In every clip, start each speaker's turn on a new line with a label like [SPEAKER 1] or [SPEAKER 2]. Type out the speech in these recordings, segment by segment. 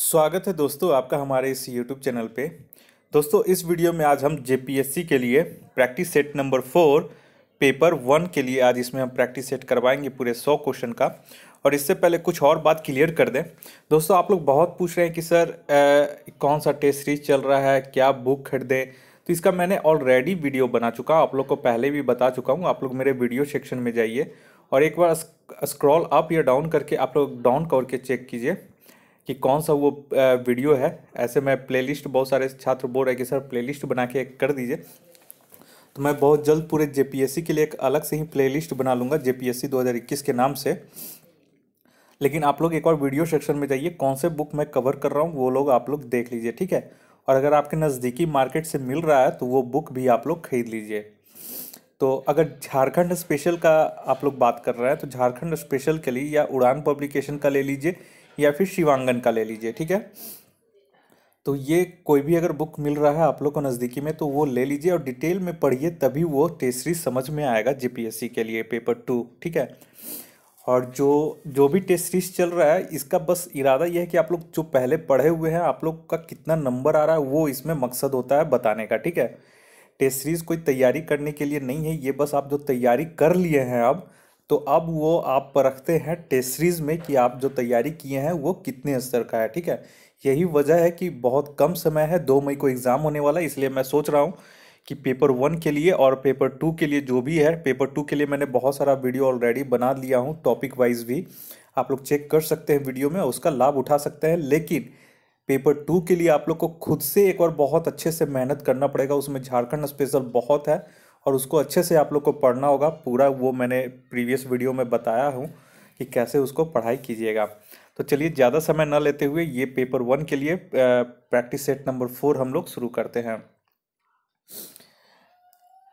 [SPEAKER 1] स्वागत है दोस्तों आपका हमारे इस YouTube चैनल पे दोस्तों इस वीडियो में आज हम जे के लिए practice set number four paper one के लिए आज इसमें हम प्रैक्टिस सेट करवाएंगे पूरे सौ क्वेश्चन का और इससे पहले कुछ और बात क्लियर कर दें दोस्तों आप लोग बहुत पूछ रहे हैं कि सर ए, कौन सा टेस्ट सीरीज चल रहा है क्या बुक खरीदें तो इसका मैंने ऑलरेडी वीडियो बना चुका हूँ आप लोग को पहले भी बता चुका हूँ आप लोग मेरे वीडियो सेक्शन में जाइए और एक बार स्क्रॉल अप या डाउन करके आप लोग डाउन करके चेक कीजिए कि कौन सा वो वीडियो है ऐसे मैं प्लेलिस्ट बहुत सारे छात्र बोल रहे कि सर प्लेलिस्ट बना के कर दीजिए तो मैं बहुत जल्द पूरे जेपीएससी के लिए एक अलग से ही प्लेलिस्ट बना लूँगा जेपीएससी 2021 के नाम से लेकिन आप लोग एक और वीडियो सेक्शन में जाइए कौन से बुक मैं कवर कर रहा हूँ वो लोग आप लोग देख लीजिए ठीक है और अगर आपके नज़दीकी मार्केट से मिल रहा है तो वो बुक भी आप लोग खरीद लीजिए तो अगर झारखंड स्पेशल का आप लोग बात कर रहे हैं तो झारखंड स्पेशल के लिए या उड़ान पब्लिकेशन का ले लीजिए या फिर शिवांगन का ले लीजिए ठीक है तो ये कोई भी अगर बुक मिल रहा है आप लोग को नज़दीकी में तो वो ले लीजिए और डिटेल में पढ़िए तभी वो टेस्ट सीरीज समझ में आएगा जीपीएससी के लिए पेपर टू ठीक है और जो जो भी टेस्ट सीरीज चल रहा है इसका बस इरादा यह है कि आप लोग जो पहले पढ़े हुए हैं आप लोग का कितना नंबर आ रहा है वो इसमें मकसद होता है बताने का ठीक है टेस्ट सीरीज़ कोई तैयारी करने के लिए नहीं है ये बस आप जो तैयारी कर लिए हैं अब तो अब वो आप परखते हैं टेस्ट सीरीज़ में कि आप जो तैयारी किए हैं वो कितने स्तर का है ठीक है यही वजह है कि बहुत कम समय है दो मई को एग्ज़ाम होने वाला है इसलिए मैं सोच रहा हूँ कि पेपर वन के लिए और पेपर टू के लिए जो भी है पेपर टू के लिए मैंने बहुत सारा वीडियो ऑलरेडी बना लिया हूँ टॉपिक वाइज भी आप लोग चेक कर सकते हैं वीडियो में उसका लाभ उठा सकते हैं लेकिन पेपर टू के लिए आप लोग को खुद से एक और बहुत अच्छे से मेहनत करना पड़ेगा उसमें झारखंड स्पेशल बहुत है और उसको अच्छे से आप लोग को पढ़ना होगा पूरा वो मैंने प्रीवियस वीडियो में बताया हूँ कि कैसे उसको पढ़ाई कीजिएगा तो चलिए ज़्यादा समय न लेते हुए ये पेपर वन के लिए प्रैक्टिस सेट नंबर फोर हम लोग शुरू करते हैं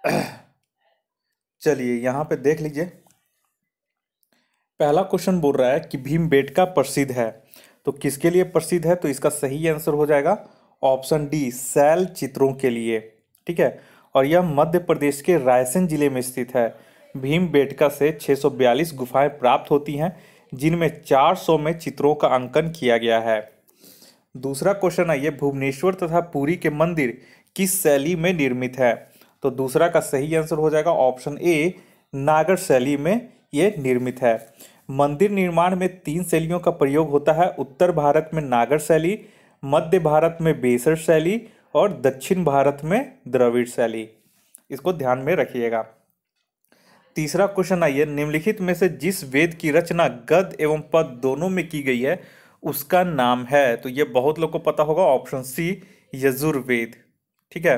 [SPEAKER 1] चलिए यहाँ पे देख लीजिए पहला क्वेश्चन बोल रहा है कि भीम बेटका प्रसिद्ध है तो किसके लिए प्रसिद्ध है तो इसका सही आंसर हो जाएगा ऑप्शन डी सेल चित्रों के लिए ठीक है और यह मध्य प्रदेश के रायसेन जिले में स्थित है भीम बेटका से 642 गुफाएं प्राप्त होती हैं जिनमें 400 में चित्रों का अंकन किया गया है दूसरा क्वेश्चन आइए भुवनेश्वर तथा पुरी के मंदिर किस शैली में निर्मित है तो दूसरा का सही आंसर हो जाएगा ऑप्शन ए नागर शैली में ये निर्मित है मंदिर निर्माण में तीन शैलियों का प्रयोग होता है उत्तर भारत में नागर शैली मध्य भारत में बेसर शैली और दक्षिण भारत में द्रविड़ शैली इसको ध्यान में रखिएगा तीसरा क्वेश्चन आइए निम्नलिखित में से जिस वेद की रचना गद एवं पद दोनों में की गई है उसका नाम है तो ये बहुत लोग को पता होगा ऑप्शन सी यजुर्वेद ठीक है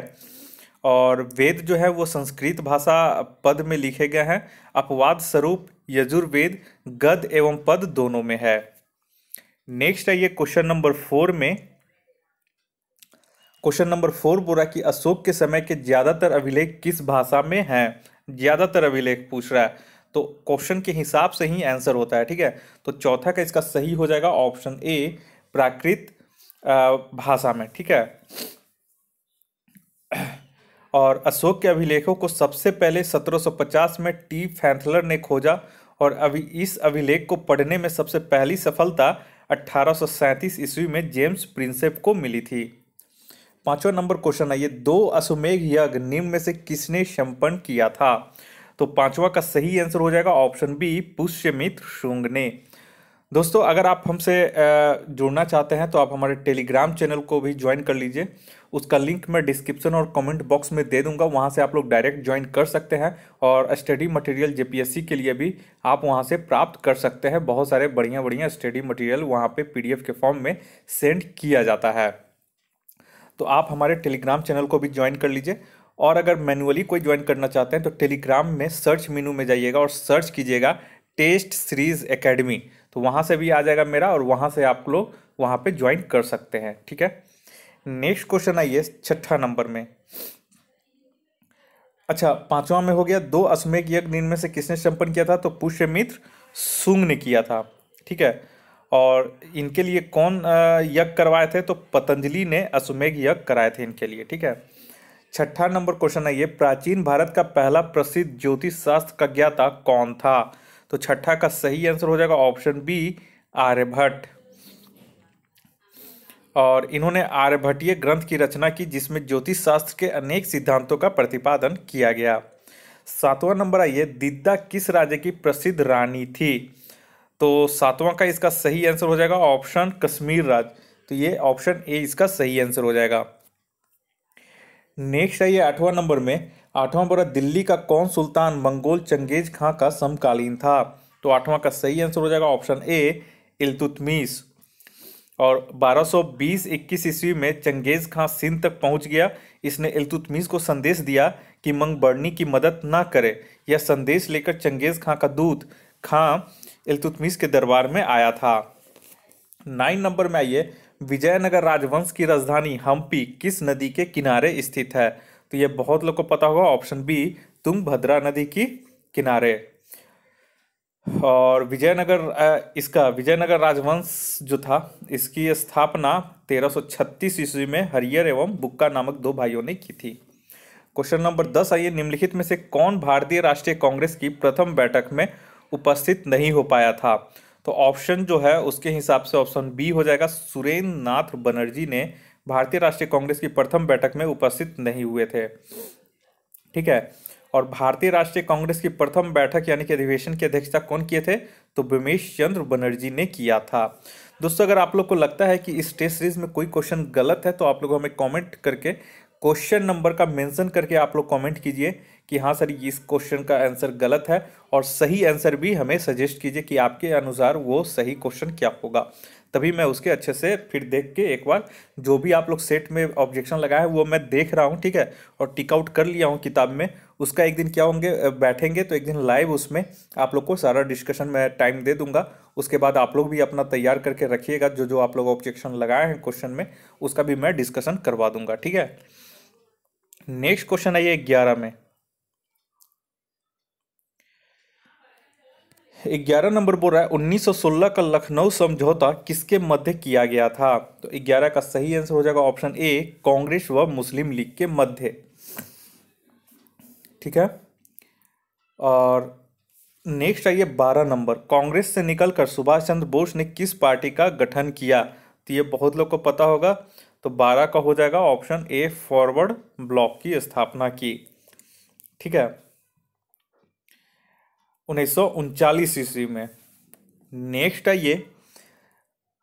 [SPEAKER 1] और वेद जो है वो संस्कृत भाषा पद में लिखे गए हैं अपवाद स्वरूप यजुर्वेद गद एवं पद दोनों में है नेक्स्ट आइए क्वेश्चन नंबर फोर में क्वेश्चन नंबर फोर बोरा कि अशोक के समय के ज़्यादातर अभिलेख किस भाषा में हैं ज़्यादातर अभिलेख पूछ रहा है तो क्वेश्चन के हिसाब से ही आंसर होता है ठीक है तो चौथा का इसका सही हो जाएगा ऑप्शन ए प्राकृत भाषा में ठीक है और अशोक के अभिलेखों को सबसे पहले 1750 में टी फैंथलर ने खोजा और अभी इस अभिलेख को पढ़ने में सबसे पहली सफलता अट्ठारह ईस्वी में जेम्स प्रिंसेप को मिली थी पांचवा नंबर क्वेश्चन है ये दो अश्वमेघ यज्ञ निम्न में से किसने संपन्न किया था तो पांचवा का सही आंसर हो जाएगा ऑप्शन बी पुष्यमित शुंग ने दोस्तों अगर आप हमसे जुड़ना चाहते हैं तो आप हमारे टेलीग्राम चैनल को भी ज्वाइन कर लीजिए उसका लिंक मैं डिस्क्रिप्शन और कमेंट बॉक्स में दे दूंगा वहाँ से आप लोग डायरेक्ट ज्वाइन कर सकते हैं और स्टडी मटेरियल जेपीएससी के लिए भी आप वहाँ से प्राप्त कर सकते हैं बहुत सारे बढ़िया बढ़िया स्टडी मटेरियल वहाँ पर पी के फॉर्म में सेंड किया जाता है तो आप हमारे टेलीग्राम चैनल को भी ज्वाइन कर लीजिए और अगर मैनुअली कोई ज्वाइन करना चाहते हैं तो टेलीग्राम में सर्च मेनू में जाइएगा और सर्च कीजिएगा टेस्ट सीरीज़ एकेडमी तो वहाँ से भी आ जाएगा मेरा और वहाँ से आप लोग वहाँ पे ज्वाइन कर सकते हैं ठीक है नेक्स्ट क्वेश्चन आइए छठा नंबर में अच्छा पांचवा में हो गया दो अश्वमेघ यज्ञ दिन में से किसने संपन्न किया था तो पुष्यमित्र सुंग ने किया था ठीक है और इनके लिए कौन यज्ञ करवाए थे तो पतंजलि ने अश्वमेघ यज्ञ कराए थे इनके लिए ठीक है छठा नंबर क्वेश्चन है ये प्राचीन भारत का पहला प्रसिद्ध ज्योतिष शास्त्र का ज्ञाता कौन था तो छठा का सही आंसर हो जाएगा ऑप्शन बी आर्यभट्ट और इन्होंने आर्यभट्टीय ग्रंथ की रचना की जिसमें ज्योतिष शास्त्र के अनेक सिद्धांतों का प्रतिपादन किया गया सातवां नंबर आइए दिद्दा किस राज्य की प्रसिद्ध रानी थी तो सातवां का इसका सही आंसर हो जाएगा ऑप्शन कश्मीर राज तो ये ऑप्शन ए इसका सही आंसर हो जाएगा नेक्स्ट है ये आठवां नंबर में आठवां बोला दिल्ली का कौन सुल्तान मंगोल चंगेज खां का समकालीन था तो आठवां का सही आंसर हो जाएगा ऑप्शन ए इलतुतमीस और 1220 बीस ईस्वी में चंगेज़ खां सिंध तक पहुंच गया इसने इलतुतमीस को संदेश दिया कि मंग बढ़नी की मदद ना करे यह संदेश लेकर चंगेज़ खां का दूत खां इलतुतमिस के दरबार में आया था नाइन नंबर में आइए विजयनगर राजवंश की राजधानी हम्पी किस नदी के किनारे स्थित है तो ये बहुत लोग को पता होगा ऑप्शन बी भद्रा नदी की किनारे और विजयनगर इसका विजयनगर राजवंश जो था इसकी स्थापना 1336 ईस्वी में हरियर एवं बुक्का नामक दो भाइयों ने की थी क्वेश्चन नंबर दस आइए निम्नलिखित में से कौन भारतीय राष्ट्रीय कांग्रेस की प्रथम बैठक में उपस्थित नहीं हो पाया था तो ऑप्शन जो है उसके हिसाब से ऑप्शन बी हो जाएगा सुरेंद्र नाथ बनर्जी ने भारतीय राष्ट्रीय कांग्रेस की प्रथम बैठक में उपस्थित नहीं हुए थे ठीक है और भारतीय राष्ट्रीय कांग्रेस की प्रथम बैठक यानी कि अधिवेशन की अध्यक्षता कौन किए थे तो ब्रमेश चंद्र बनर्जी ने किया था दोस्तों अगर आप लोग को लगता है कि इस टेस्ट सीरीज में कोई क्वेश्चन गलत है तो आप लोग हमें कमेंट करके क्वेश्चन नंबर का मेंशन करके आप लोग कमेंट कीजिए कि हाँ सर इस क्वेश्चन का आंसर गलत है और सही आंसर भी हमें सजेस्ट कीजिए कि आपके अनुसार वो सही क्वेश्चन क्या होगा तभी मैं उसके अच्छे से फिर देख के एक बार जो भी आप लोग सेट में ऑब्जेक्शन लगाए हैं वो मैं देख रहा हूँ ठीक है और टिक आउट कर लिया हूँ किताब में उसका एक दिन क्या होंगे बैठेंगे तो एक दिन लाइव उसमें आप लोग को सारा डिस्कशन मैं टाइम दे दूंगा उसके बाद आप लोग भी अपना तैयार करके रखिएगा जो जो आप लोग ऑब्जेक्शन लगाए हैं क्वेश्चन में उसका भी मैं डिस्कशन करवा दूंगा ठीक है नेक्स्ट क्वेश्चन आइए ग्यारह में ग्यारह नंबर बोल रहा है 1916 का लखनऊ समझौता किसके मध्य किया गया था तो ग्यारह का सही आंसर हो जाएगा ऑप्शन ए कांग्रेस व मुस्लिम लीग के मध्य ठीक है और नेक्स्ट आइए बारह नंबर कांग्रेस से निकलकर सुभाष चंद्र बोस ने किस पार्टी का गठन किया तो ये बहुत लोग को पता होगा तो बारह का हो जाएगा ऑप्शन ए फॉरवर्ड ब्लॉक की स्थापना की ठीक है उन्नीस सौ ईस्वी में नेक्स्ट आइए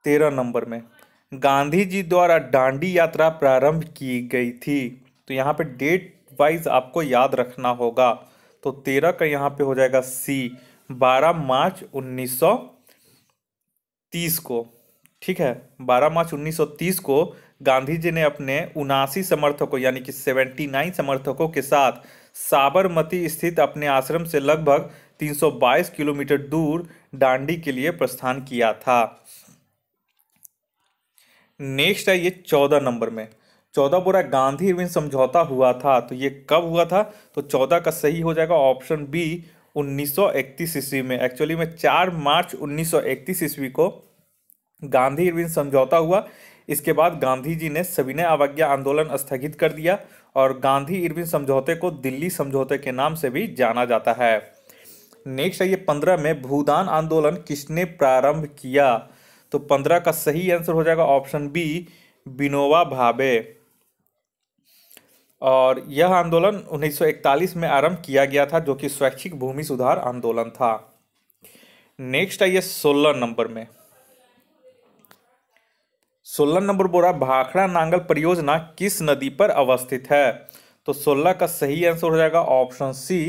[SPEAKER 1] तेरह नंबर में गांधी जी द्वारा डांडी यात्रा प्रारंभ की गई थी तो यहाँ पे डेट वाइज आपको याद रखना होगा तो तेरह का यहाँ पे हो जाएगा सी बारह मार्च उन्नीस सौ तीस को ठीक है बारह मार्च उन्नीस सौ तीस को गांधी जी ने अपने उनासी समर्थकों यानी कि सेवेंटी नाइन समर्थकों के साथ साबरमती स्थित अपने आश्रम से लगभग 322 किलोमीटर दूर डांडी के लिए प्रस्थान किया था नेक्स्ट है ये चौदह नंबर में चौदह बोरा गांधी इरविन समझौता हुआ था तो ये कब हुआ था तो चौदह का सही हो जाएगा ऑप्शन बी 1931 ईस्वी में एक्चुअली में चार मार्च 1931 ईस्वी को गांधी इरविन समझौता हुआ इसके बाद गांधी जी ने सविनय अवज्ञा आंदोलन स्थगित कर दिया और गांधी इरविन समझौते को दिल्ली समझौते के नाम से भी जाना जाता है नेक्स्ट आइए पंद्रह में भूदान आंदोलन किसने प्रारंभ किया तो पंद्रह का सही आंसर हो जाएगा ऑप्शन बी बिनोवा भावे और यह आंदोलन उन्नीस में आरंभ किया गया था जो कि स्वैच्छिक भूमि सुधार आंदोलन था नेक्स्ट आइए सोलह नंबर में सोलह नंबर बोरा भाखड़ा नांगल परियोजना किस नदी पर अवस्थित है तो सोलह का सही आंसर हो जाएगा ऑप्शन सी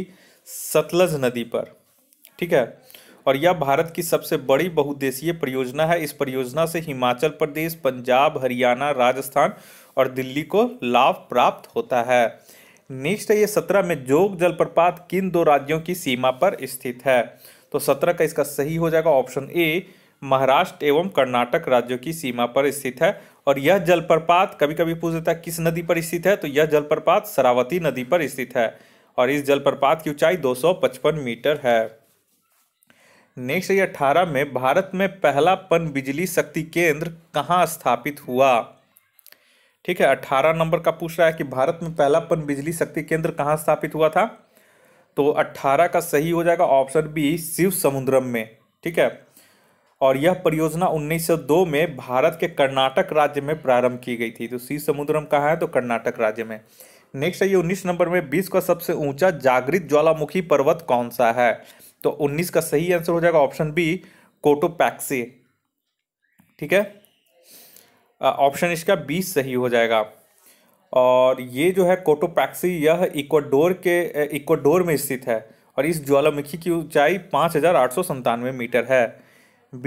[SPEAKER 1] सतलज नदी पर ठीक है और यह भारत की सबसे बड़ी बहुद्देशीय परियोजना है इस परियोजना से हिमाचल प्रदेश पंजाब हरियाणा राजस्थान और दिल्ली को लाभ प्राप्त होता है नेक्स्ट है ये सत्रह में जोग जलप्रपात किन दो राज्यों की सीमा पर स्थित है तो सत्रह का इसका सही हो जाएगा ऑप्शन ए महाराष्ट्र एवं कर्नाटक राज्यों की सीमा पर स्थित है और यह जलप्रपात कभी कभी पूछ देता है किस नदी पर स्थित है तो यह जलप्रपात शरावती नदी पर स्थित है और इस जलप्रपात की ऊंचाई 255 मीटर है नेक्स्ट है अठारह में भारत में पहला पन बिजली शक्ति केंद्र कहाँ स्थापित हुआ ठीक है अठारह नंबर का पूछ रहा है कि भारत में पहला पन बिजली शक्ति केंद्र कहाँ स्थापित हुआ था तो अट्ठारह का सही हो जाएगा ऑप्शन बी शिव समुद्रम में ठीक है और यह परियोजना 1902 में भारत के कर्नाटक राज्य में प्रारंभ की गई थी तो सी समुद्रम कहाँ है तो कर्नाटक राज्य में नेक्स्ट है ये उन्नीस नंबर में बीस का सबसे ऊंचा जागृत ज्वालामुखी पर्वत कौन सा है तो उन्नीस का सही आंसर हो जाएगा ऑप्शन बी कोटोपैक्सी ठीक है ऑप्शन इसका बीस सही हो जाएगा और ये जो है कोटोपैक्सी यह इक्वाडोर के इक्वाडोर में स्थित है और इस ज्वालामुखी की ऊंचाई पाँच हज़ार आठ सौ संतानवे मीटर है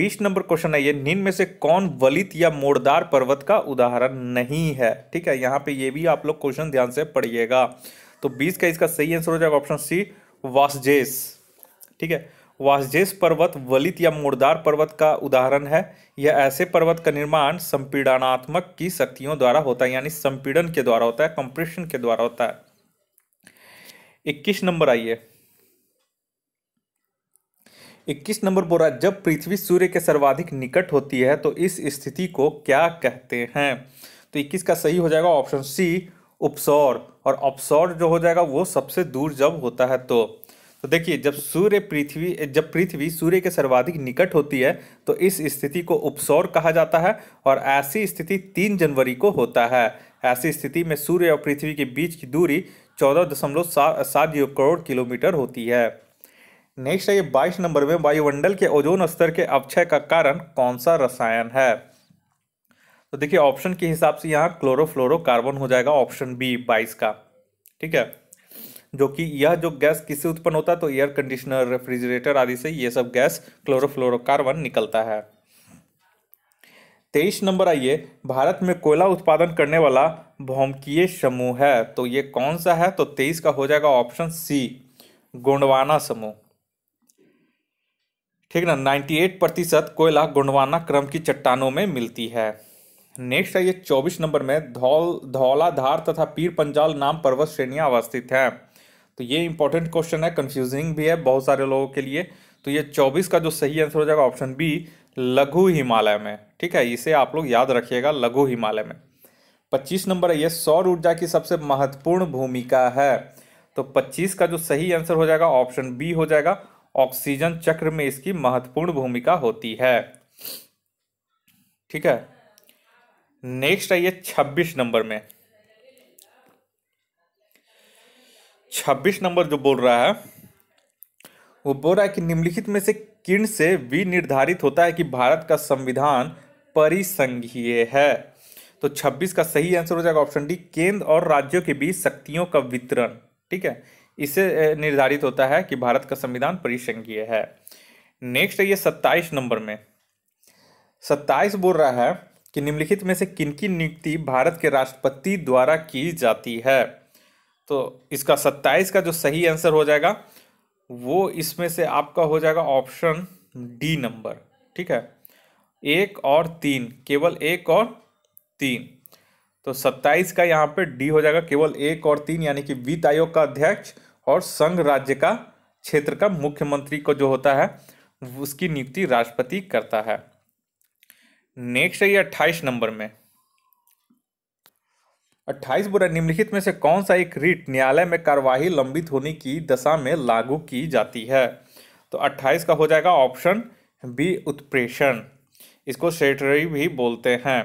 [SPEAKER 1] बीस नंबर क्वेश्चन है ये निम्न में से कौन वलित या मोड़दार पर्वत का उदाहरण नहीं है ठीक है यहाँ पे ये भी आप लोग क्वेश्चन ध्यान से पढ़िएगा तो बीस का इसका सही आंसर हो जाएगा ऑप्शन सी वासजेस ठीक है वाजेश पर्वत वलित या मोड़दार पर्वत का उदाहरण है यह ऐसे पर्वत का निर्माण संपीड़नात्मक की शक्तियों द्वारा होता है यानी संपीड़न के द्वारा होता है कंप्रेशन के द्वारा होता है इक्कीस नंबर आइए इक्कीस नंबर बोरा जब पृथ्वी सूर्य के सर्वाधिक निकट होती है तो इस स्थिति को क्या कहते हैं तो इक्कीस का सही हो जाएगा ऑप्शन सी उपसौर और अपसौर जो हो जाएगा वो सबसे दूर जब होता है तो तो देखिए जब सूर्य पृथ्वी जब पृथ्वी सूर्य के सर्वाधिक निकट होती है तो इस स्थिति को उपसौर कहा जाता है और ऐसी स्थिति तीन जनवरी को होता है ऐसी स्थिति में सूर्य और पृथ्वी के बीच की दूरी चौदह दशमलव सात जीरो करोड़ किलोमीटर होती है नेक्स्ट है ये बाईस नंबर में वायुमंडल के ओजोन स्तर के अपक्षय का कारण कौन सा रसायन है तो देखिए ऑप्शन के हिसाब से यहाँ क्लोरोफ्लोरोकार्बन हो जाएगा ऑप्शन बी बाईस का ठीक है जो कि यह जो गैस किससे उत्पन्न होता है तो एयर कंडीशनर रेफ्रिजरेटर आदि से यह सब गैस क्लोरोफ्लोरोकार्बन निकलता है तेईस नंबर आइए भारत में कोयला उत्पादन करने वाला भौमकीय समूह है तो ये कौन सा है तो तेईस का हो जाएगा ऑप्शन सी गोंडवाना समूह ठीक ना एट प्रतिशत कोयला गोंडवाना क्रम की चट्टानों में मिलती है नेक्स्ट आइए चौबीस नंबर में धौल धौलाधार तथा पीर पंजाल नाम पर्वत श्रेणियाँ अवस्थित हैं तो ये इंपॉर्टेंट क्वेश्चन है कंफ्यूजिंग भी है बहुत सारे लोगों के लिए तो ये चौबीस का जो सही आंसर हो जाएगा ऑप्शन बी लघु हिमालय में ठीक है इसे आप लोग याद रखिएगा लघु हिमालय में पच्चीस नंबर है ये सौर ऊर्जा की सबसे महत्वपूर्ण भूमिका है तो पच्चीस का जो सही आंसर हो जाएगा ऑप्शन बी हो जाएगा ऑक्सीजन चक्र में इसकी महत्वपूर्ण भूमिका होती है ठीक है नेक्स्ट आइए छब्बीस नंबर में छब्बीस नंबर जो बोल रहा है वो बोल रहा है कि निम्नलिखित में से किन से भी निर्धारित होता है कि भारत का संविधान परिसंघीय है तो 26 का सही आंसर हो जाएगा ऑप्शन डी केंद्र और राज्यों के बीच शक्तियों का वितरण ठीक है इसे निर्धारित होता है कि भारत का संविधान परिसंघीय है नेक्स्ट है ये सत्ताईस नंबर में सत्ताईस बोल रहा है कि निम्नलिखित में से किन की नियुक्ति भारत के राष्ट्रपति द्वारा की जाती है तो इसका सत्ताईस का जो सही आंसर हो जाएगा वो इसमें से आपका हो जाएगा ऑप्शन डी नंबर ठीक है एक और तीन केवल एक और तीन तो सत्ताईस का यहाँ पे डी हो जाएगा केवल एक और तीन यानी कि वित्त आयोग का अध्यक्ष और संघ राज्य का क्षेत्र का मुख्यमंत्री को जो होता है उसकी नियुक्ति राष्ट्रपति करता है नेक्स्ट है ये अट्ठाईस नंबर में 28 बुरा निम्नलिखित में से कौन सा एक रिट न्यायालय में कार्यवाही लंबित होने की दशा में लागू की जाती है तो 28 का हो जाएगा ऑप्शन बी उत्प्रेषण इसको सेटरी भी बोलते हैं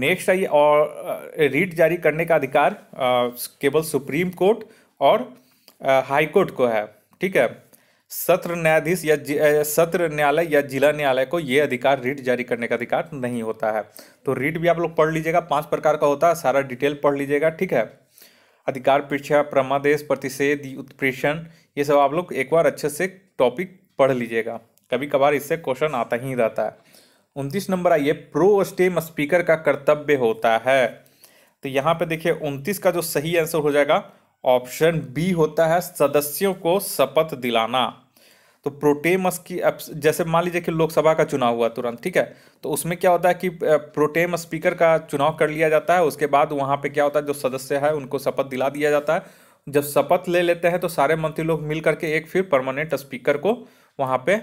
[SPEAKER 1] नेक्स्ट आइए और रीट जारी करने का अधिकार केवल सुप्रीम कोर्ट और हाई कोर्ट को है ठीक है सत्र न्यायाधीश या सत्र न्यायालय या जिला न्यायालय को ये अधिकार रीट जारी करने का अधिकार नहीं होता है तो रीट भी आप लोग पढ़ लीजिएगा पांच प्रकार का होता है सारा डिटेल पढ़ लीजिएगा ठीक है अधिकार पीछा प्रमादेश प्रतिषेध उत्प्रेषण ये सब आप लोग एक बार अच्छे से टॉपिक पढ़ लीजिएगा कभी कभार इससे क्वेश्चन आता ही रहता है उनतीस नंबर आइए प्रो स्टेम स्पीकर का कर्तव्य होता है तो यहाँ पे देखिए उनतीस का जो सही आंसर हो जाएगा ऑप्शन बी होता है सदस्यों को शपथ दिलाना तो प्रोटेमस की जैसे मान लीजिए कि लोकसभा का चुनाव हुआ तुरंत ठीक है तो उसमें क्या होता है कि प्रोटेम स्पीकर का चुनाव कर लिया जाता है उसके बाद वहाँ पे क्या होता है जो सदस्य है उनको शपथ दिला दिया जाता है जब शपथ ले लेते हैं तो सारे मंत्री लोग मिल करके एक फिर परमानेंट स्पीकर को वहाँ पे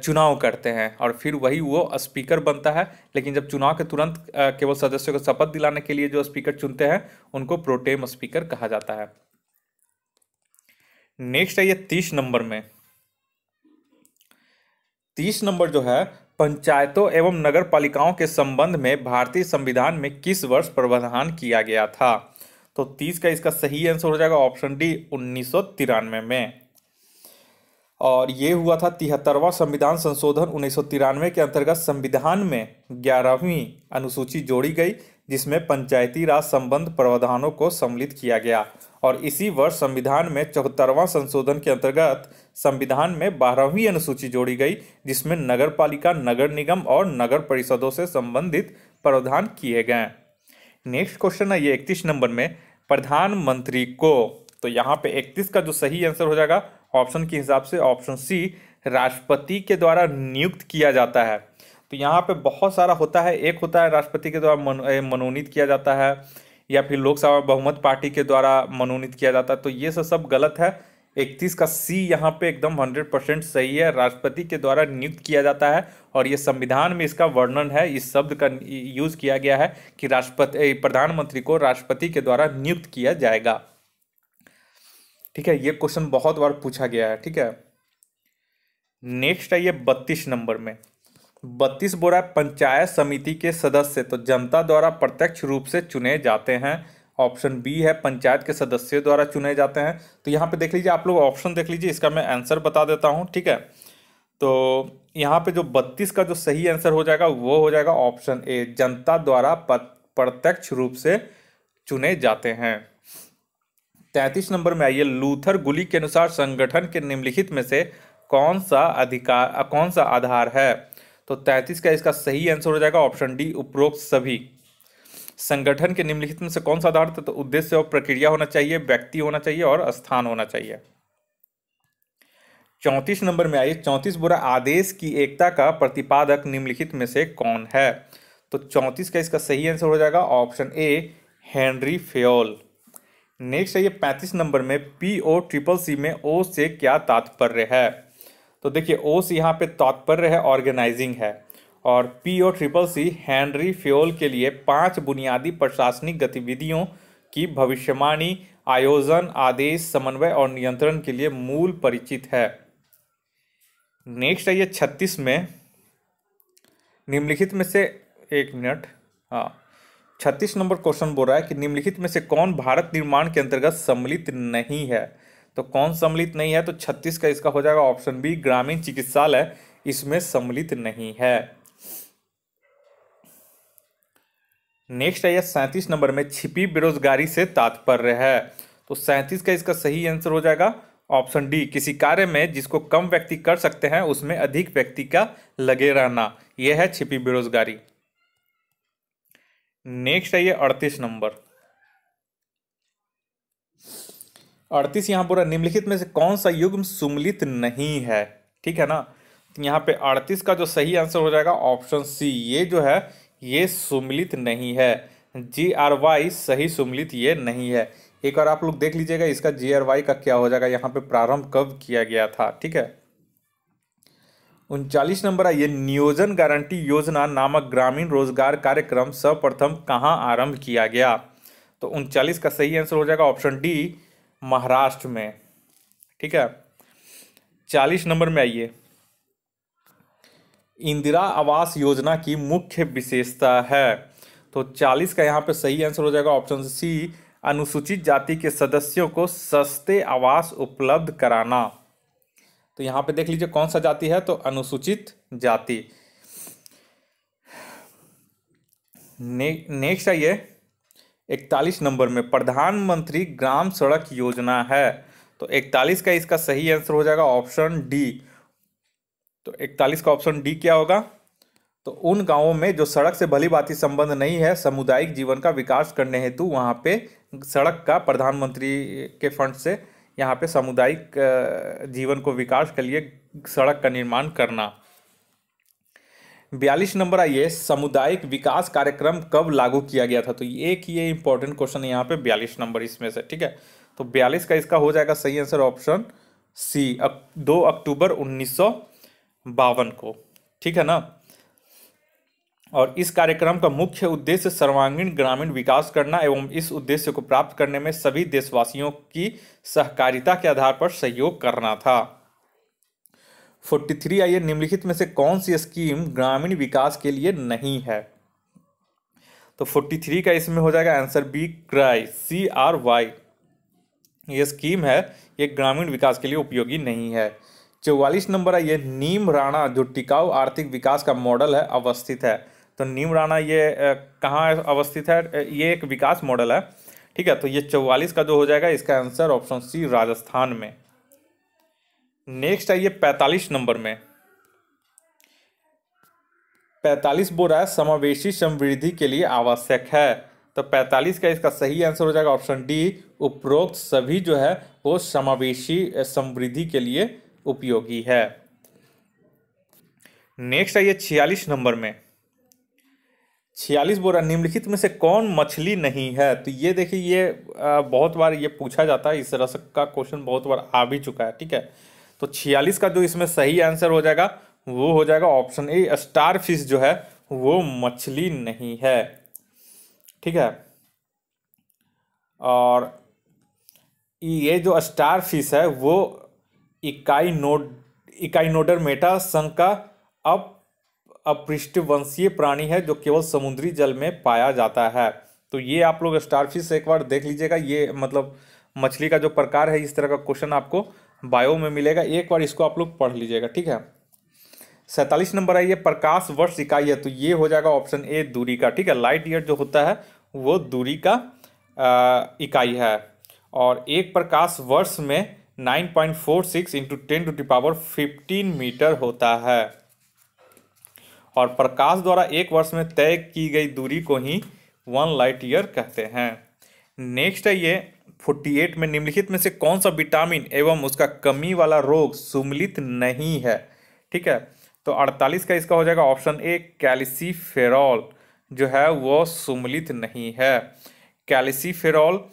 [SPEAKER 1] चुनाव करते हैं और फिर वही वो स्पीकर बनता है लेकिन जब चुनाव के तुरंत केवल सदस्यों को शपथ दिलाने के लिए जो स्पीकर चुनते हैं उनको प्रोटेम स्पीकर कहा जाता है नेक्स्ट है ये तीस नंबर में तीस नंबर जो है पंचायतों एवं नगर पालिकाओं के संबंध में भारतीय संविधान में किस वर्ष प्रावधान किया गया था तो तीस का इसका सही आंसर हो जाएगा ऑप्शन डी उन्नीस में और ये हुआ था तिहत्तरवा संविधान संशोधन उन्नीस के अंतर्गत संविधान में ग्यारहवीं अनुसूची जोड़ी गई जिसमें पंचायती राज संबंध प्रावधानों को सम्मिलित किया गया और इसी वर्ष संविधान में चौहत्तरवां संशोधन के अंतर्गत संविधान में बारहवीं अनुसूची जोड़ी गई जिसमें नगर पालिका नगर निगम और नगर परिषदों से संबंधित प्रावधान किए गए नेक्स्ट क्वेश्चन है ये इकतीस नंबर में प्रधानमंत्री को तो यहाँ पे इकतीस का जो सही आंसर हो जाएगा ऑप्शन के हिसाब से ऑप्शन सी राष्ट्रपति के द्वारा नियुक्त किया जाता है तो यहाँ पे बहुत सारा होता है एक होता है राष्ट्रपति के द्वारा मनोनीत किया जाता है या फिर लोकसभा बहुमत पार्टी के द्वारा मनोनीत किया जाता है तो ये सब सब गलत है इकतीस का सी यहाँ पे एकदम हंड्रेड परसेंट सही है राष्ट्रपति के द्वारा नियुक्त किया जाता है और ये संविधान में इसका वर्णन है इस शब्द का यूज़ किया गया है कि राष्ट्रपति प्रधानमंत्री को राष्ट्रपति के द्वारा नियुक्त किया जाएगा ठीक है ये क्वेश्चन बहुत बार पूछा गया है ठीक है नेक्स्ट है ये बत्तीस नंबर में बत्तीस बोरा पंचायत समिति के सदस्य तो जनता द्वारा प्रत्यक्ष रूप से चुने जाते हैं ऑप्शन बी है पंचायत के सदस्य द्वारा चुने जाते हैं तो यहाँ पे देख लीजिए आप लोग ऑप्शन देख लीजिए इसका मैं आंसर बता देता हूँ ठीक है तो यहाँ पे जो बत्तीस का जो सही आंसर हो जाएगा वो हो जाएगा ऑप्शन ए जनता द्वारा प्रत्यक्ष रूप से चुने जाते हैं तैतीस नंबर में आइए लूथर गुली के अनुसार संगठन के निम्नलिखित में से कौन सा अधिकार कौन सा आधार है तो तैतीस का इसका सही आंसर हो जाएगा ऑप्शन डी उपरोक्त सभी संगठन के निम्नलिखित में से कौन सा आधार तो उद्देश्य और प्रक्रिया होना चाहिए व्यक्ति होना चाहिए और स्थान होना चाहिए चौंतीस नंबर में आइए चौंतीस बुरा आदेश की एकता का प्रतिपादक निम्नलिखित में से कौन है तो चौंतीस का इसका सही आंसर हो जाएगा option A Henri Fayol next है ये पैंतीस नंबर में पी ओ ट्रिपल सी में ओ से क्या तात्पर्य है तो देखिए ओस यहाँ पे तात्पर्य है ऑर्गेनाइजिंग है और P O triple C Henri Fayol के लिए पांच बुनियादी प्रशासनिक गतिविधियों की भविष्यवाणी आयोजन आदेश समन्वय और नियंत्रण के लिए मूल परिचित है नेक्स्ट आइए छत्तीस में निम्नलिखित में से एक मिनट हाँ छत्तीस नंबर क्वेश्चन बोल रहा है कि निम्नलिखित में से कौन भारत निर्माण के अंतर्गत सम्मिलित नहीं है तो कौन सम्मिलित नहीं है तो छत्तीस का इसका हो जाएगा ऑप्शन बी ग्रामीण चिकित्सालय इसमें सम्मिलित नहीं है नेक्स्ट है यह सैंतीस नंबर में छिपी बेरोजगारी से तात्पर्य है तो सैंतीस का इसका सही आंसर हो जाएगा ऑप्शन डी किसी कार्य में जिसको कम व्यक्ति कर सकते हैं उसमें अधिक व्यक्ति का लगे रहना यह है छिपी बेरोजगारी नेक्स्ट है ये अड़तीस नंबर अड़तीस यहाँ पूरा निम्नलिखित में से कौन सा युग्म सुमलित नहीं है ठीक है ना तो यहाँ पे अड़तीस का जो सही आंसर हो जाएगा ऑप्शन सी ये जो है ये सुमलित नहीं है जी आर वाई सही सुमलित ये नहीं है एक बार आप लोग देख लीजिएगा इसका जी आर वाई का क्या हो जाएगा यहाँ पे प्रारंभ कब किया गया था ठीक है उनचालीस नंबर ये नियोजन गारंटी योजना नामक ग्रामीण रोजगार कार्यक्रम सर्वप्रथम कहाँ आरंभ किया गया तो उनचालीस का सही आंसर हो जाएगा ऑप्शन डी महाराष्ट्र में ठीक है चालीस नंबर में आइए इंदिरा आवास योजना की मुख्य विशेषता है तो चालीस का यहाँ पे सही आंसर हो जाएगा ऑप्शन सी अनुसूचित जाति के सदस्यों को सस्ते आवास उपलब्ध कराना तो यहाँ पे देख लीजिए कौन सा जाति है तो अनुसूचित जाति ने, नेक्स्ट आइए इकतालीस नंबर में प्रधानमंत्री ग्राम सड़क योजना है तो इकतालीस का इसका सही आंसर हो जाएगा ऑप्शन डी तो इकतालीस का ऑप्शन डी क्या होगा तो उन गांवों में जो सड़क से भली बात संबंध नहीं है सामुदायिक जीवन का विकास करने हेतु वहाँ पे सड़क का प्रधानमंत्री के फंड से यहाँ पे सामुदायिक जीवन को विकास के लिए सड़क का निर्माण करना बयालीस नंबर आइए सामुदायिक विकास कार्यक्रम कब लागू किया गया था तो एक ये इंपॉर्टेंट क्वेश्चन यहाँ पे बयालीस नंबर इसमें से ठीक है तो बयालीस का इसका हो जाएगा सही आंसर ऑप्शन सी दो अक्टूबर उन्नीस को ठीक है ना और इस कार्यक्रम का मुख्य उद्देश्य सर्वांगीण ग्रामीण विकास करना एवं इस उद्देश्य को प्राप्त करने में सभी देशवासियों की सहकारिता के आधार पर सहयोग करना था फोर्टी थ्री आइए निम्नलिखित में से कौन सी स्कीम ग्रामीण विकास के लिए नहीं है तो फोर्टी थ्री का इसमें हो जाएगा answer B cry C R Y ये स्कीम है ये ग्रामीण विकास के लिए उपयोगी नहीं है चौवालीस नंबर आइए नीम राणा जो टिकाऊ आर्थिक विकास का मॉडल है अवस्थित है तो नीम राणा ये कहाँ अवस्थित है ये एक विकास मॉडल है ठीक है तो ये चौवालीस का जो हो जाएगा इसका आंसर ऑप्शन सी राजस्थान में नेक्स्ट आइए पैंतालीस नंबर में पैंतालीस बोरा समावेशी समृद्धि के लिए आवश्यक है तो पैंतालीस का इसका सही आंसर हो जाएगा ऑप्शन डी उपरोक्त सभी जो है वो समावेशी समृद्धि के लिए उपयोगी है नेक्स्ट आइए छियालीस नंबर में छियालीस बोरा निम्नलिखित में से कौन मछली नहीं है तो ये देखिए ये बहुत बार ये पूछा जाता है इस रस का क्वेश्चन बहुत बार आ भी चुका है ठीक है तो छियालीस का जो इसमें सही आंसर हो जाएगा वो हो जाएगा ऑप्शन ए स्टार फिश जो है वो मछली नहीं है ठीक है और ये जो स्टार फिश है वो इकाई नोड इकाई नोडर मेटा संघ का अप अपृष्ठवंशीय प्राणी है जो केवल समुद्री जल में पाया जाता है तो ये आप लोग स्टारफिश एक बार देख लीजिएगा ये मतलब मछली का जो प्रकार है इस तरह का क्वेश्चन आपको बायो में मिलेगा एक बार इसको आप लोग पढ़ लीजिएगा ठीक है सैंतालीस नंबर आइए प्रकाश वर्ष इकाई है तो ये हो जाएगा ऑप्शन ए दूरी का ठीक है लाइट ईयर जो होता है वो दूरी का आ, इकाई है और एक प्रकाश वर्ष में nine point four six into ten to power fifteen metre होता है और प्रकाश द्वारा एक वर्ष में तय की गई दूरी को ही वन लाइट ईयर कहते हैं नेक्स्ट है ये 48 में निम्नलिखित में से कौन सा विटामिन एवं उसका कमी वाला रोग सुमिलित नहीं है ठीक है तो 48 का इसका हो जाएगा ऑप्शन ए फेरॉल जो है वह सुमिलित नहीं है कैल्सीफेरॉल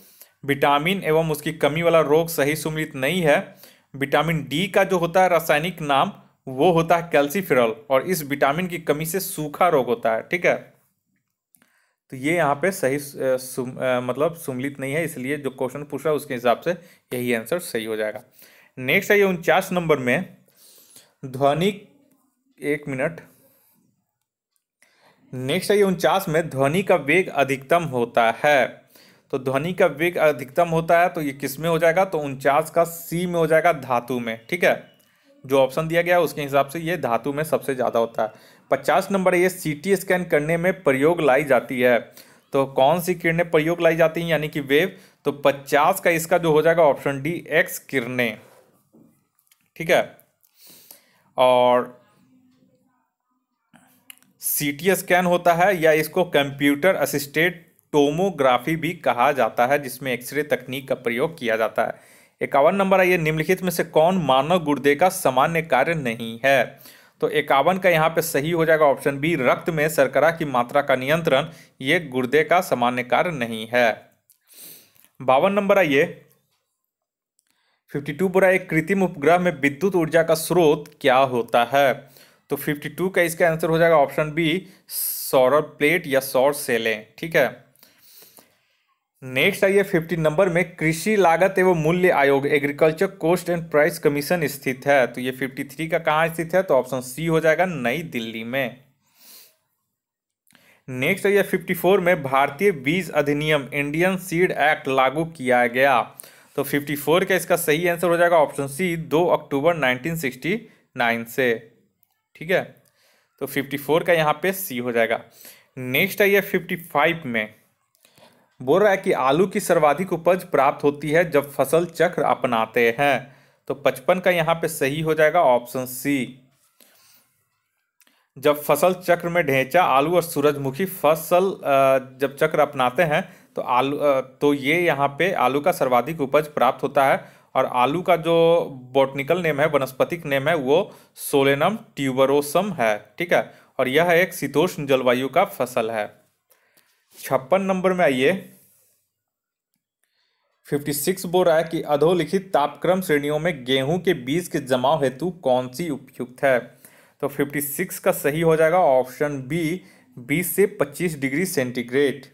[SPEAKER 1] विटामिन एवं उसकी कमी वाला रोग सही सुमिलित नहीं है विटामिन डी का जो होता है रासायनिक नाम वो होता है कैल्सीफेरॉल और इस विटामिन की कमी से सूखा रोग होता है ठीक है तो ये यहाँ पे सही सुम, मतलब सुमलित नहीं है इसलिए जो क्वेश्चन पूछ रहा है उसके हिसाब से यही आंसर सही हो जाएगा नेक्स्ट है ये उनचास नंबर में ध्वनि एक मिनट नेक्स्ट है ये उनचास में ध्वनि का वेग अधिकतम होता है तो ध्वनि का वेग अधिकतम होता है तो ये किस में हो जाएगा तो उनचास का सी में हो जाएगा धातु में ठीक है जो ऑप्शन दिया गया है उसके हिसाब से ये धातु में सबसे ज़्यादा होता है पचास नंबर ये सी टी स्कैन करने में प्रयोग लाई जाती है तो कौन सी किरणें प्रयोग लाई जाती हैं यानी कि वेव तो पचास का इसका जो हो जाएगा ऑप्शन डी एक्स किरणें ठीक है और सीटी स्कैन होता है या इसको कंप्यूटर असिस्टेड टोमोग्राफी भी कहा जाता है जिसमें एक्सरे तकनीक का प्रयोग किया जाता है इक्यावन नंबर आइए निम्नलिखित में से कौन मानव गुर्दे का सामान्य कार्य नहीं है तो इक्यावन का यहाँ पे सही हो जाएगा ऑप्शन बी रक्त में सरकरा की मात्रा का नियंत्रण ये गुर्दे का सामान्य कार्य नहीं है बावन नंबर आइए फिफ्टी टू बुरा एक कृत्रिम उपग्रह में विद्युत ऊर्जा का स्रोत क्या होता है तो फिफ्टी टू का इसका आंसर हो जाएगा ऑप्शन बी सौर प्लेट या सौर सेलें ठीक है नेक्स्ट आइए फिफ्टीन नंबर में कृषि लागत एवं मूल्य आयोग agriculture cost and price commission स्थित है तो ये फिफ्टी थ्री का कहाँ स्थित है तो ऑप्शन सी हो जाएगा नई दिल्ली में नेक्स्ट आइए फिफ्टी फोर में भारतीय बीज अधिनियम इंडियन सीड एक्ट लागू किया गया तो फिफ्टी फोर का इसका सही आंसर हो जाएगा ऑप्शन सी दो अक्टूबर नाइनटीन सिक्सटी नाइन से ठीक है तो फिफ्टी फोर का यहाँ पे सी हो जाएगा नेक्स्ट आइए फिफ्टी फाइव में बोल रहा है कि आलू की सर्वाधिक उपज प्राप्त होती है जब फसल चक्र अपनाते हैं तो पचपन का यहाँ पे सही हो जाएगा ऑप्शन सी जब फसल चक्र में ढेंचा आलू और सूरजमुखी फसल जब चक्र अपनाते हैं तो आलू तो ये यहाँ पे आलू का सर्वाधिक उपज प्राप्त होता है और आलू का जो बॉटनिकल नेम है वनस्पतिक नेम है वो सोलेनम ट्यूबरोसम है ठीक है और यह एक शीतोष्ण जलवायु का फसल है छप्पन नंबर में आइए फिफ्टी सिक्स बोल रहा है कि अधोलिखित तापक्रम श्रेणियों में गेहूं के बीज के जमाव हेतु कौन सी उपयुक्त है तो फिफ्टी सिक्स का सही हो जाएगा ऑप्शन बी बीस से पच्चीस डिग्री सेंटीग्रेड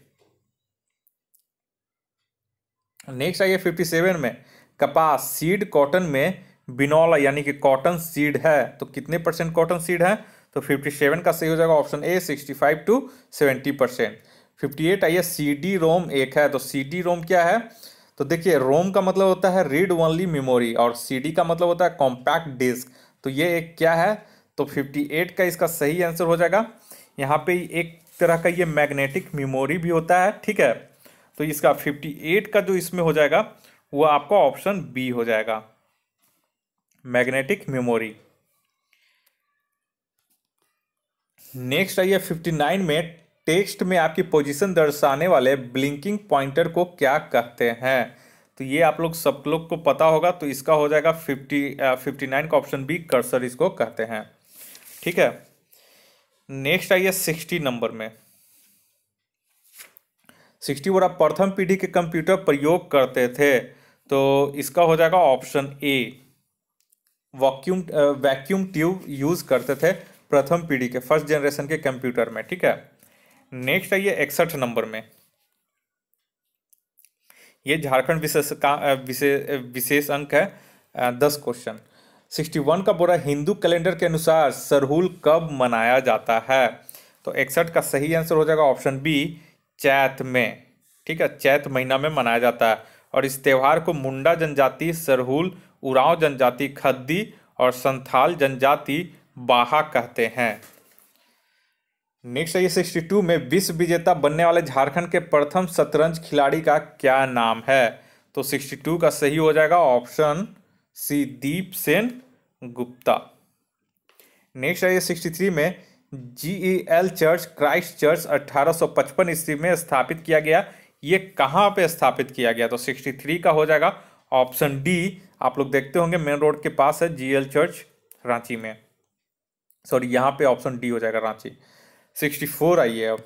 [SPEAKER 1] नेक्स्ट आइए फिफ्टी सेवन में कपास सीड कॉटन में बिनोला यानी कि कॉटन सीड है तो कितने परसेंट कॉटन सीड है तो फिफ्टी सेवन का सही हो जाएगा option A sixty five to seventy percent fifty eight आइए सी डी रोम एक है तो सी डी रोम क्या है तो देखिए रोम का मतलब होता है रीड ओनली मेमोरी और सी डी का मतलब होता है कॉम्पैक्ट डिस्क तो ये एक क्या है तो फिफ्टी एट का इसका सही आंसर हो जाएगा यहाँ पे एक तरह का ये मैग्नेटिक मेमोरी भी होता है ठीक है तो इसका फिफ्टी एट का जो इसमें हो जाएगा वो आपका ऑप्शन बी हो जाएगा मैग्नेटिक मेमोरी नेक्स्ट आइए फिफ्टी नाइन में टेक्स्ट में आपकी पोजीशन दर्शाने वाले ब्लिंकिंग पॉइंटर को क्या कहते हैं तो ये आप लोग सब लोग को पता होगा तो इसका हो जाएगा फिफ्टी फिफ्टी नाइन का ऑप्शन बी कर्सर इसको कहते हैं ठीक है नेक्स्ट आइए सिक्सटी नंबर में सिक्सटी बोरा प्रथम पीढ़ी के कंप्यूटर प्रयोग करते थे तो इसका हो जाएगा option A vacuum vacuum tube use करते थे प्रथम पीढ़ी के फर्स्ट जनरेशन के कंप्यूटर में ठीक है नेक्स्ट आइए इकसठ नंबर में ये झारखंड विशेष का विशेष अंक है दस क्वेश्चन सिक्सटी वन का बोरा हिंदू कैलेंडर के अनुसार सरहुल कब मनाया जाता है तो इकसठ का सही आंसर हो जाएगा ऑप्शन बी चैत में ठीक है चैत महीना में मनाया जाता है और इस त्यौहार को मुंडा जनजाति सरहुल उरांव जनजाति खद्दी और संथाल जनजाति बाहा कहते हैं नेक्स्ट आइए सिक्सटी टू में विश्व विजेता बनने वाले झारखंड के प्रथम शतरंज खिलाड़ी का क्या नाम है तो सिक्सटी टू का सही हो जाएगा option C Deep Sen Gupta next आइए सिक्सटी थ्री में G E L church Christ Church पचपन ईस्वी में स्थापित किया गया ये कहाँ पे स्थापित किया गया तो सिक्सटी थ्री का हो जाएगा ऑप्शन डी आप लोग देखते होंगे मेन रोड के पास है जी एल चर्च रांची में सॉरी यहाँ पे ऑप्शन डी हो जाएगा रांची सिक्सटी फोर आइए अब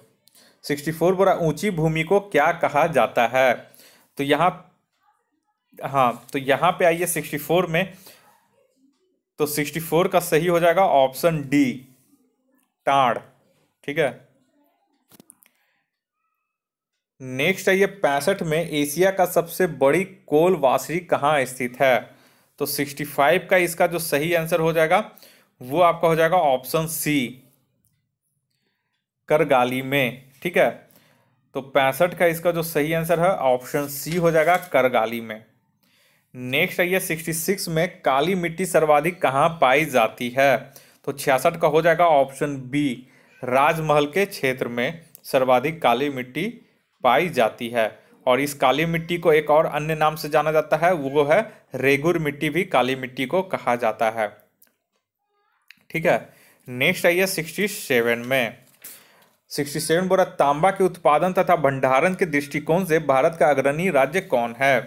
[SPEAKER 1] सिक्सटी फोर बोला ऊंची भूमि को क्या कहा जाता है तो यहाँ हाँ तो यहाँ पे आइए सिक्सटी फोर में तो सिक्सटी फोर का सही हो जाएगा ऑप्शन डी टाड़ ठीक है नेक्स्ट आइए पैंसठ में एशिया का सबसे बड़ी कोल वासरी कहाँ स्थित है तो सिक्सटी फाइव का इसका जो सही आंसर हो जाएगा वो आपका हो जाएगा ऑप्शन सी करगाली में ठीक है तो पैंसठ का इसका जो सही आंसर है ऑप्शन सी हो जाएगा करगाली में नेक्स्ट आइए सिक्सटी सिक्स में काली मिट्टी सर्वाधिक कहाँ पाई जाती है तो छियासठ का हो जाएगा ऑप्शन बी राजमहल के क्षेत्र में सर्वाधिक काली मिट्टी पाई जाती है और इस काली मिट्टी को एक और अन्य नाम से जाना जाता है वो है रेगुर मिट्टी भी काली मिट्टी को कहा जाता है ठीक है नेक्स्ट आइए सिक्सटी सेवन में 67 बोरा तांबा के उत्पादन तथा भंडारण के दृष्टिकोण से भारत का अग्रणी राज्य कौन है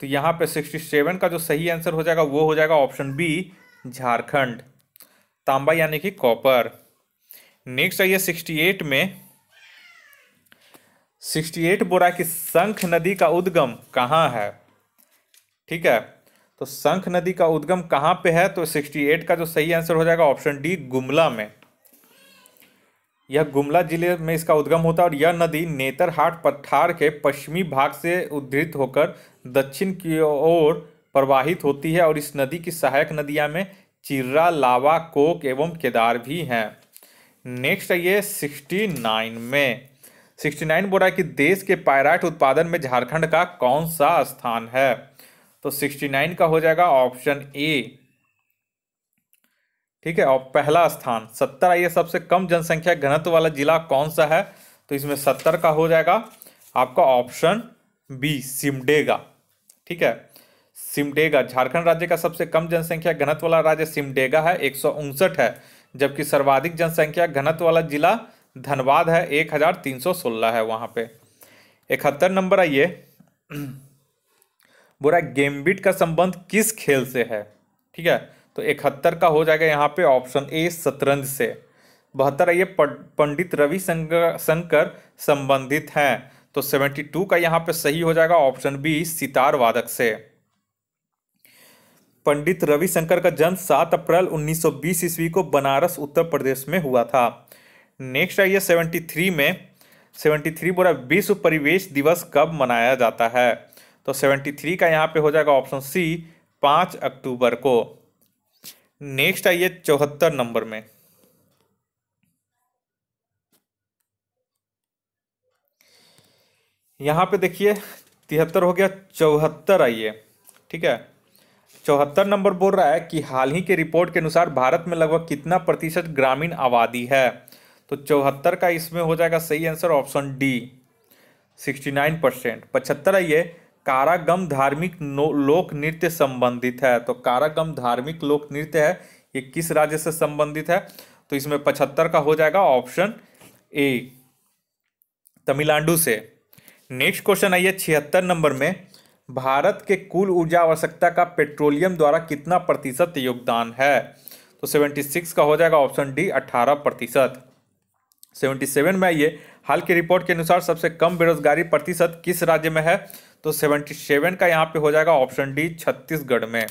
[SPEAKER 1] तो यहाँ पे 67 का जो सही आंसर हो जाएगा वो हो जाएगा ऑप्शन बी झारखंड तांबा यानी कि कॉपर नेक्स्ट आइए 68 में 68 बोरा की संख नदी का उद्गम कहाँ है ठीक है तो संख नदी का उद्गम कहाँ पे है तो 68 का जो सही आंसर हो जाएगा ऑप्शन डी गुमला में यह गुमला जिले में इसका उद्गम होता है और यह नदी नेतरहाट पठार के पश्चिमी भाग से उद्धृत होकर दक्षिण की ओर प्रवाहित होती है और इस नदी की सहायक नदियाँ में चिर्रा लावा कोक एवं केदार भी हैं नेक्स्ट आइए सिक्सटी नाइन में सिक्सटी नाइन बोला कि देश के पायराइट उत्पादन में झारखंड का कौन सा स्थान है तो सिक्सटी नाइन का हो जाएगा ऑप्शन ए ठीक है और पहला स्थान सत्तर आइए सबसे कम जनसंख्या घनत्व वाला जिला कौन सा है तो इसमें सत्तर का हो जाएगा आपका ऑप्शन बी सिमडेगा ठीक है सिमडेगा झारखंड राज्य का सबसे कम जनसंख्या घनत्व वाला राज्य सिमडेगा है एक है जबकि सर्वाधिक जनसंख्या घनत्व वाला जिला धनबाद है एक हजार तीन सौ सोलह है वहाँ पे इकहत्तर नंबर आइए बोरा गेमबिट का संबंध किस खेल से है ठीक है तो इकहत्तर का हो जाएगा यहाँ पे ऑप्शन ए शतरंज से बहत्तर आइए पंडित रवि शंकर संबंधित हैं तो सेवेंटी टू का यहाँ पे सही हो जाएगा ऑप्शन बी सितार वादक से पंडित रविशंकर का जन्म सात अप्रैल 1920 ईस्वी को बनारस उत्तर प्रदेश में हुआ था नेक्स्ट आइए सेवेंटी थ्री में सेवेंटी थ्री बोला विश्व परिवेश दिवस कब मनाया जाता है तो सेवेंटी थ्री का यहाँ पे हो जाएगा ऑप्शन सी पाँच अक्टूबर को नेक्स्ट आइए चौहत्तर नंबर में यहां पे देखिए तिहत्तर हो गया चौहत्तर आइए ठीक है चौहत्तर नंबर बोल रहा है कि हाल ही के रिपोर्ट के अनुसार भारत में लगभग कितना प्रतिशत ग्रामीण आबादी है तो चौहत्तर का इसमें हो जाएगा सही answer option D sixty nine percent पचहत्तर आइए कारागम धार्मिक लोक नृत्य संबंधित है तो कारागम धार्मिक लोक नृत्य है ये किस राज्य से संबंधित है तो इसमें पचहत्तर का हो जाएगा ऑप्शन ए तमिलनाडु से नेक्स्ट क्वेश्चन आइए छिहत्तर नंबर में भारत के कुल ऊर्जा आवश्यकता का पेट्रोलियम द्वारा कितना प्रतिशत योगदान है तो सेवेंटी सिक्स का हो जाएगा ऑप्शन डी अठारह प्रतिशत सेवेंटी सेवन में आइए हाल की रिपोर्ट के अनुसार सबसे कम बेरोजगारी प्रतिशत किस राज्य में है तो सेवेंटी सेवन का यहाँ पे हो जाएगा ऑप्शन डी छत्तीसगढ़ में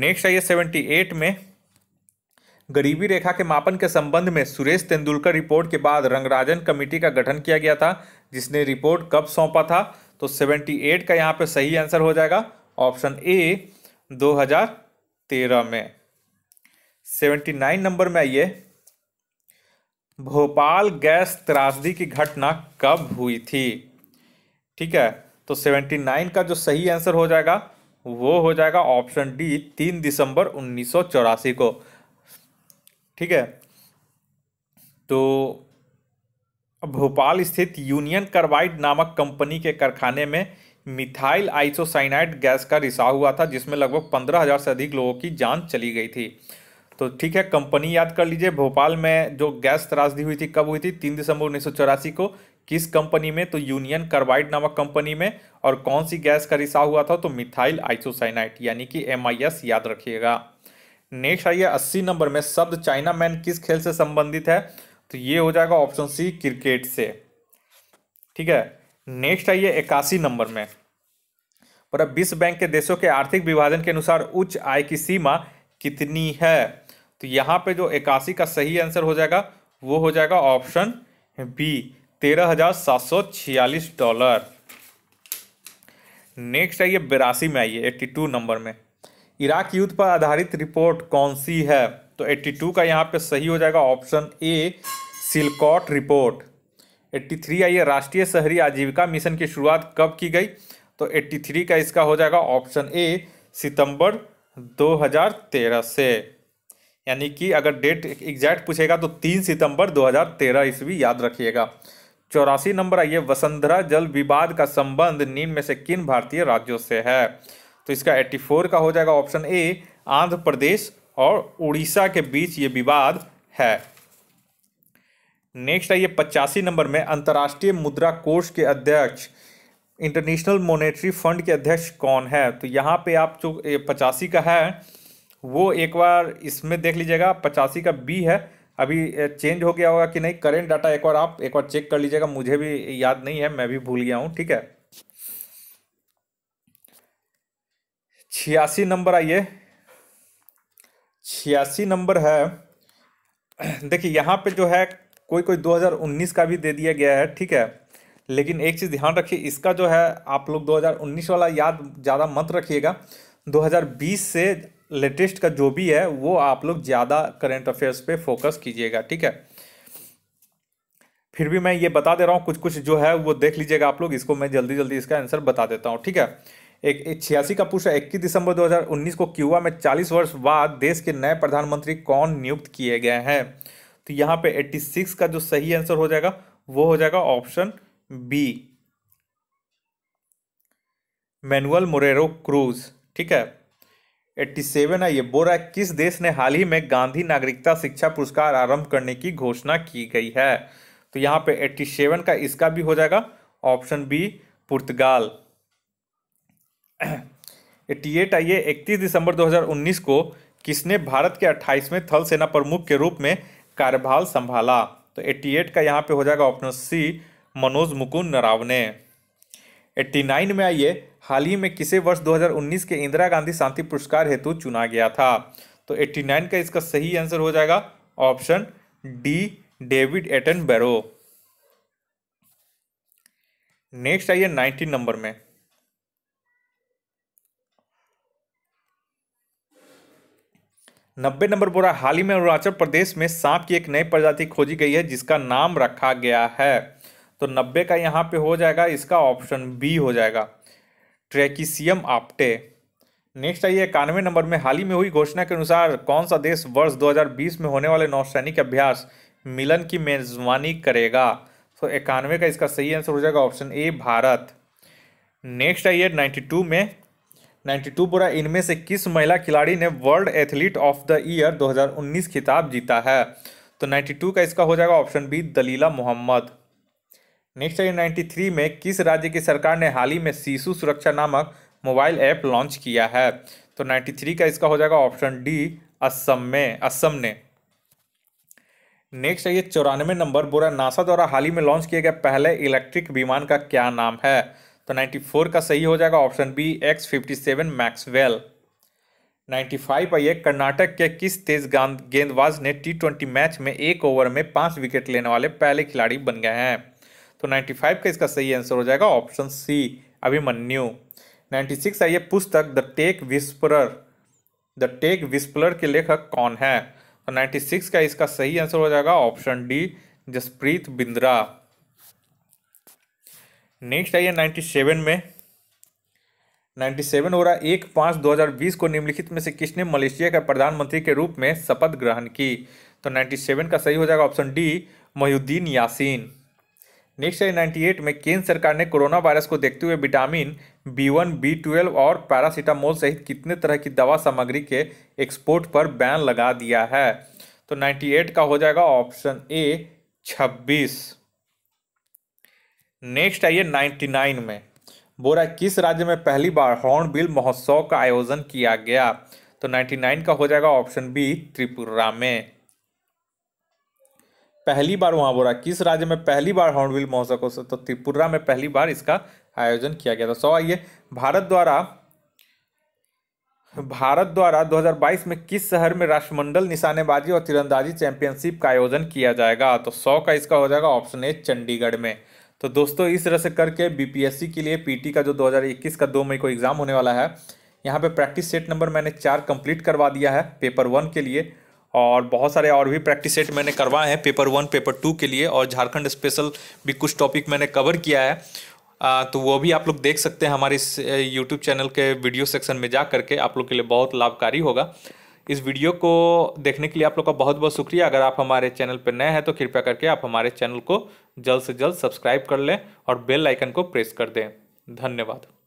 [SPEAKER 1] नेक्स्ट आइए सेवेंटी एट में गरीबी रेखा के मापन के संबंध में सुरेश तेंदुलकर रिपोर्ट के बाद रंगराजन कमेटी का गठन किया गया था जिसने रिपोर्ट कब सौंपा था तो 78 का यहाँ पे सही आंसर हो जाएगा ऑप्शन ए 2013 में 79 नंबर में आइए भोपाल गैस त्रासदी की घटना कब हुई थी ठीक है तो सेवेंटी नाइन का जो सही आंसर हो जाएगा वो हो जाएगा ऑप्शन डी तीन दिसंबर उन्नीस को ठीक है तो भोपाल स्थित यूनियन कार्बाइड नामक कंपनी के कारखाने में मिथाइल आइसोसाइनाइड गैस का रिसाव हुआ था जिसमें लगभग पंद्रह हज़ार से अधिक लोगों की जान चली गई थी तो ठीक है कंपनी याद कर लीजिए भोपाल में जो गैस त्रासदी हुई थी कब हुई थी तीन दिसंबर उन्नीस को किस कंपनी में तो यूनियन कार्बाइड नामक कंपनी में और कौन सी गैस का रिसाव हुआ था तो मिथाइल आइसोसाइनाइट यानी कि एम याद रखिएगा नेक्स्ट आइए अस्सी नंबर में शब्द चाइना मैन किस खेल से संबंधित है तो ये हो जाएगा ऑप्शन सी क्रिकेट से ठीक है नेक्स्ट आइए इक्यासी नंबर में अब विश्व बैंक के देशों के आर्थिक विभाजन के अनुसार उच्च आय की सीमा कितनी है तो यहाँ पे जो इक्यासी का सही आंसर हो जाएगा वो हो जाएगा ऑप्शन बी तेरह हज़ार सात सौ छियालीस डॉलर नेक्स्ट आइए बिरासी में आइए एट्टी टू नंबर में इराक युद्ध पर आधारित रिपोर्ट कौन सी है तो एट्टी टू का यहाँ पे सही हो जाएगा option A Chilcot report eighty three आइए राष्ट्रीय शहरी आजीविका मिशन की शुरुआत कब की गई तो एट्टी थ्री का इसका हो जाएगा ऑप्शन ए सितंबर दो हजार तेरह से यानी कि अगर डेट एग्जैक्ट पूछेगा तो तीन सितंबर दो हजार तेरह ईस्वी याद रखिएगा चौरासी नंबर आइए वसुंधरा जल विवाद का संबंध निम्न में से किन भारतीय राज्यों से है तो इसका 84 का हो जाएगा ऑप्शन ए आंध्र प्रदेश और उड़ीसा के बीच ये विवाद है नेक्स्ट आइए पचासी नंबर में अंतर्राष्ट्रीय मुद्रा कोष के अध्यक्ष इंटरनेशनल मॉनेटरी फंड के अध्यक्ष कौन है तो यहाँ पे आप जो पचासी का है वो एक बार इसमें देख लीजिएगा पचासी का बी है अभी चेंज हो गया होगा कि नहीं करेंट डाटा एक बार आप एक बार चेक कर लीजिएगा मुझे भी याद नहीं है मैं भी भूल गया हूँ ठीक है छियासी नंबर आइए छियासी नंबर है देखिए यहाँ पे जो है कोई कोई 2019 का भी दे दिया गया है ठीक है लेकिन एक चीज़ ध्यान रखिए इसका जो है आप लोग 2019 वाला याद ज़्यादा मत रखिएगा 2020 से लेटेस्ट का जो भी है वो आप लोग ज़्यादा करेंट अफेयर्स पे फोकस कीजिएगा ठीक है फिर भी मैं ये बता दे रहा हूँ कुछ कुछ जो है वो देख लीजिएगा आप लोग इसको मैं जल्दी जल्दी इसका आंसर बता देता हूँ ठीक है एक, छियासी का पूछा इक्कीस दिसंबर 2019 को क्यूबा में 40 वर्ष बाद देश के नए प्रधानमंत्री कौन नियुक्त किए गए हैं तो यहाँ पे 86 का जो सही आंसर हो जाएगा वो हो जाएगा option B Manuel Marrero Cruz ठीक है 87 आइए बोरा किस देश ने हाल ही में गांधी नागरिकता शिक्षा पुरस्कार आरंभ करने की घोषणा की गई है तो यहाँ पे 87 का इसका भी हो जाएगा ऑप्शन बी पुर्तगाल 88 आइए 31 दिसंबर 2019 को किसने भारत के 28वें थल सेना प्रमुख के रूप में कार्यभाल संभाला तो 88 का यहाँ पे हो जाएगा option C Manoj Mukund Naravane nine में आइए हाल ही में किसे वर्ष 2019 के इंदिरा गांधी शांति पुरस्कार हेतु चुना गया था तो 89 का इसका सही आंसर हो जाएगा option D David Attenborough आइए 19 नंबर में नब्बे नंबर बोरा हाल ही में अरुणाचल प्रदेश में सांप की एक नई प्रजाति खोजी गई है जिसका नाम रखा गया है तो नब्बे का यहाँ पे हो जाएगा इसका ऑप्शन बी हो जाएगा ट्रैकिसियम आप्टे नेक्स्ट आइए इक्यानवे नंबर में हाल ही में हुई घोषणा के अनुसार कौन सा देश वर्ष 2020 में होने वाले नौसैनिक अभ्यास मिलन की मेजबानी करेगा तो इक्यानवे का इसका सही आंसर हो जाएगा ऑप्शन ए भारत नेक्स्ट आइए 92 में 92 पूरा इनमें से किस महिला खिलाड़ी ने world athlete of the year 2019 खिताब जीता है तो टू का इसका हो जाएगा option B Dalilah Muhammad next है नाइन्टी थ्री में किस राज्य की सरकार ने हाल ही में शिशु सुरक्षा नामक मोबाइल ऐप लॉन्च किया है तो नाइन्टी थ्री का इसका हो जाएगा ऑप्शन डी असम में असम ने नेक्स्ट आइए चौरानवे नंबर बोरा नासा द्वारा हाल ही में लॉन्च किया गया पहले इलेक्ट्रिक विमान का क्या नाम है तो 94 का सही हो जाएगा option B X fifty seven Maxwell ninety five आइए कर्नाटक के किस तेज गेंदबाज ने टी ट्वेंटी मैच में एक ओवर में पाँच विकेट लेने वाले पहले खिलाड़ी बन गए हैं तो 95 का इसका सही आंसर हो जाएगा ऑप्शन सी अभिमन्यु 96 आइए पुस्तक the tech whisperer the tech whisperer के लेखक कौन है तो 96 का इसका सही आंसर हो जाएगा option D Jaspreet Bindra next आइए 97 में 97 हो रहा एक पाँच 2020 को निम्नलिखित में से किसने मलेशिया के प्रधानमंत्री के रूप में शपथ ग्रहण की तो 97 का सही हो जाएगा option D Mohiuddin Yasin next है 98 में केंद्र सरकार ने कोरोना वायरस को देखते हुए vitamin B one B twelve और पैरासीटामोल सहित कितने तरह की दवा सामग्री के एक्सपोर्ट पर बैन लगा दिया है तो 98 का हो जाएगा ऑप्शन ए 26 नेक्स्ट आइए 99 में बोरा किस राज्य में पहली बार हॉर्नबिल महोत्सव का आयोजन किया गया तो 99 का हो जाएगा ऑप्शन बी त्रिपुरा में पहली बार वहाँ बोरा किस राज्य में पहली बार हॉर्नबिल महोत्सव को तो त्रिपुरा में पहली बार इसका आयोजन किया गया था सौ आइए भारत द्वारा भारत द्वारा 2022 में किस शहर में राष्ट्रमंडल निशानेबाजी और तीरंदाजी चैंपियनशिप का आयोजन किया जाएगा तो सौ का इसका हो जाएगा ऑप्शन ए चंडीगढ़ में तो दोस्तों इस तरह से करके बीपीएससी के लिए पीटी का जो 2021 का दो मई को एग्ज़ाम होने वाला है यहाँ पे प्रैक्टिस सेट नंबर मैंने चार कंप्लीट करवा दिया है पेपर वन के लिए और बहुत सारे और भी प्रैक्टिस सेट मैंने करवाए हैं पेपर वन पेपर टू के लिए और झारखंड स्पेशल भी कुछ टॉपिक मैंने कवर किया है आ, तो वो भी आप लोग देख सकते हैं हमारे इस यूट्यूब चैनल के वीडियो सेक्शन में जा करके आप लोग के लिए बहुत लाभकारी होगा इस वीडियो को देखने के लिए आप लोग का बहुत बहुत शुक्रिया अगर आप हमारे चैनल पर नए हैं तो कृपया करके आप हमारे चैनल को जल्द से जल्द सब्सक्राइब कर लें और बेल आइकन को प्रेस कर दें धन्यवाद